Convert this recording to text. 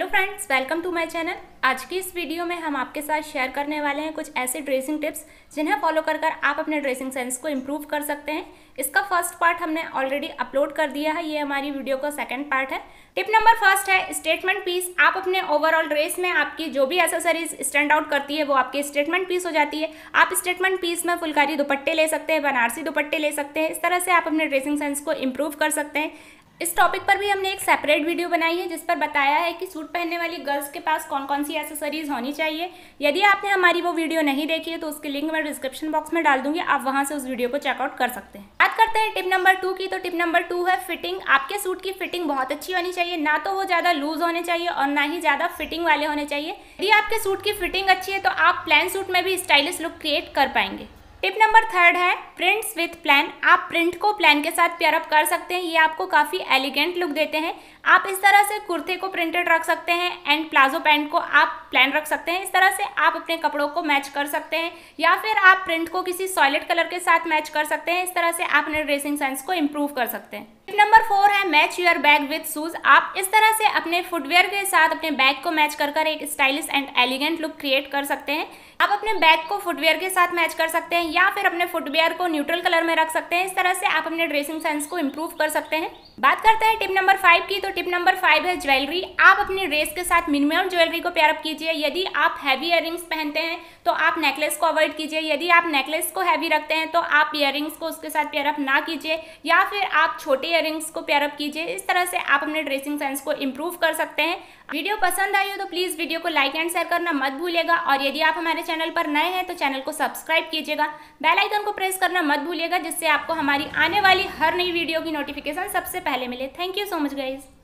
hello friends welcome to my channel आज की इस वीडियो में हम आपके साथ शेयर करने वाले हैं कुछ ऐसे ड्रेसिंग टिप्स जिन्हें फॉलो कर कर आप अपने ड्रेसिंग सेंस को इम्प्रूव कर सकते हैं इसका फर्स्ट पार्ट हमने ऑलरेडी अपलोड कर दिया है ये हमारी वीडियो का सेकंड पार्ट है टिप नंबर फर्स्ट है स्टेटमेंट पीस आप अपने ओवरऑल ड्रेस में आपकी जो भी एसेसरीज स्टैंड आउट करती है वो आपकी स्टेटमेंट पीस हो जाती है आप स्टेटमेंट पीस में फुलकारी दुपट्टे ले सकते हैं बनारसी दुपट्टे ले सकते हैं इस तरह से आप अपने ड्रेसिंग सेंस को इम्प्रूव कर सकते हैं इस टॉपिक पर भी हमने एक सेपरेट वीडियो बनाई है जिस पर बताया है कि सूट पहनने वाली गर्ल्स के पास कौन कौन सी एसेसरीज होनी चाहिए यदि आपने हमारी वो वीडियो नहीं देखी है तो उसकी लिंक मैं डिस्क्रिप्शन बॉक्स में डाल दूंगी आप वहाँ से उस वीडियो को चेकआउट कर सकते हैं बात करते हैं टिप नंबर टू की तो टिप नंबर टू है फिटिंग आपके सूट की फिटिंग बहुत अच्छी होनी चाहिए ना तो वो ज़्यादा लूज होने चाहिए और ना ही ज़्यादा फिटिंग वाले होने चाहिए यदि आपके सूट की फिटिंग अच्छी है तो आप प्लान सूट में भी स्टाइलिश लुक क्रिएट कर पाएंगे टिप नंबर थर्ड है प्रिंट्स विथ प्लान आप प्रिंट को प्लान के साथ पेयरअप कर सकते हैं ये आपको काफ़ी एलिगेंट लुक देते हैं आप इस तरह से कुर्ते को प्रिंटेड रख सकते हैं एंड प्लाजो पैंट को आप प्लान रख सकते हैं इस तरह से आप अपने कपड़ों को मैच कर सकते हैं या फिर आप प्रिंट को किसी सॉलिड कलर के साथ मैच कर सकते हैं इस तरह से आप अपने ड्रेसिंग सेंस को इम्प्रूव कर सकते हैं नंबर फोर है match your bag with shoes आप इस तरह से अपने फुटवेयर के साथ अपने बैग को मैच कर कर एक stylish and elegant look create कर सकते हैं आप अपने बैग को फुटवेयर के साथ मैच कर सकते हैं या फिर अपने फुटवेयर को न्यूट्रल कलर में रख सकते हैं इस तरह से आप अपने ड्रेसिंग सेंस को इम्प्रूव कर सकते हैं बात करते हैं टिप नंबर फाइव की तो टिप नंबर फाइव है ज्वेलरी आप अपनी ड्रेस के साथ मिनिमम ज्वेलरी को पेयरअप कीजिए यदि आप हैवी इयर पहनते हैं तो आप नेकलेस को अवॉइड कीजिए यदि आप नेकलेस को हैवी रखते हैं तो आप इयर को उसके साथ पेयरअप ना कीजिए या फिर आप छोटे इयरिंग्स को अप कीजिए इस तरह से आप अपने ड्रेसिंग सेंस को इम्प्रूव कर सकते हैं वीडियो पसंद आई हो तो प्लीज़ वीडियो को लाइक एंड शेयर करना मत भूलिएगा और यदि आप हमारे चैनल पर नए हैं तो चैनल को सब्सक्राइब कीजिएगा बेल आइकन को प्रेस करना मत भूलिएगा जिससे आपको हमारी आने वाली हर नई वीडियो की नोटिफिकेशन सबसे पहले मिले thank you so much guys